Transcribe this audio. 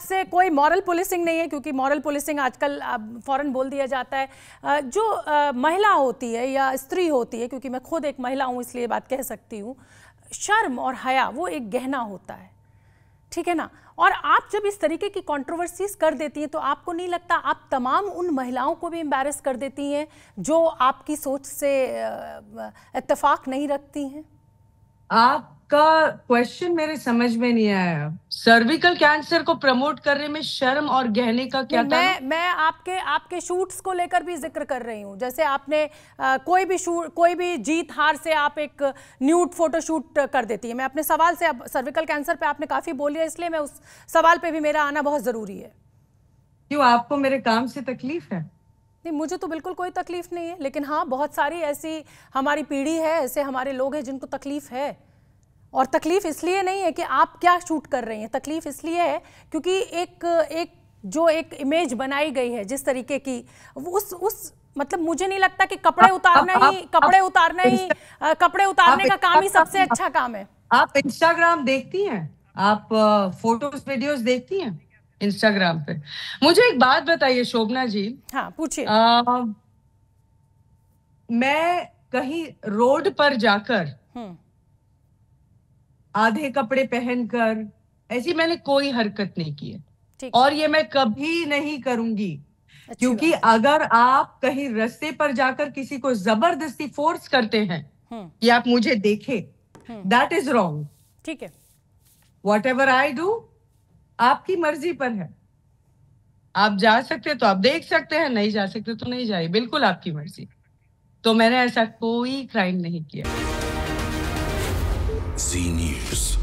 In fact से कोई moral policing नहीं है क्योंकि मॉरल पुलिसिंग आजकल फॉरन बोल दिया जाता है जो महिला होती है या स्त्री होती है क्योंकि मैं खुद एक महिला हूँ इसलिए बात कह सकती हूँ शर्म और हया वो एक गहना होता है ठीक है ना और आप जब इस तरीके की कंट्रोवर्सीज कर देती हैं तो आपको नहीं लगता आप तमाम उन महिलाओं को भी एम्बेरस कर देती हैं जो आपकी सोच से इतफाक नहीं रखती हैं आप आपका क्वेश्चन मेरे समझ में नहीं आया सर्विकल कैंसर को प्रमोट करने में शर्म और गहने का क्या मैं मैं आपके आपके शूट्स को लेकर भी जिक्र कर रही हूँ जैसे आपने आ, कोई भी शूट कोई भी जीत हार से आप एक न्यूट फोटो शूट कर देती है मैं अपने सवाल से अब सर्विकल कैंसर पे आपने काफी बोली है इसलिए मैं उस सवाल पे भी मेरा आना बहुत जरूरी है क्यों आपको मेरे काम से तकलीफ है नहीं मुझे तो बिल्कुल कोई तकलीफ नहीं है लेकिन हाँ बहुत सारी ऐसी हमारी पीढ़ी है ऐसे हमारे लोग हैं जिनको तकलीफ है और तकलीफ इसलिए नहीं है कि आप क्या शूट कर रही हैं तकलीफ इसलिए है क्योंकि एक एक जो एक इमेज बनाई गई है जिस तरीके की उस उस मतलब मुझे नहीं लगता कि कपड़े उतारना ही कपड़े उतारना ही कपड़े उतारने का काम ही सबसे अच्छा काम है आप इंस्टाग्राम देखती हैं आप फोटोज वीडियोस देखती हैं इंस्टाग्राम पे मुझे एक बात बताइए शोभना जी हाँ पूछिए मैं कहीं रोड पर जाकर हम्म। आधे कपड़े पहनकर ऐसी मैंने कोई हरकत नहीं की है और ये मैं कभी नहीं करूंगी क्योंकि अगर आप कहीं रस्ते पर जाकर किसी को जबरदस्ती फोर्स करते हैं हम्म। कि आप मुझे देखे दैट इज रॉन्ग ठीक है वॉट एवर आई डू आपकी मर्जी पर है आप जा सकते तो आप देख सकते हैं नहीं जा सकते तो नहीं जाए बिल्कुल आपकी मर्जी तो मैंने ऐसा कोई क्राइम नहीं किया Z News.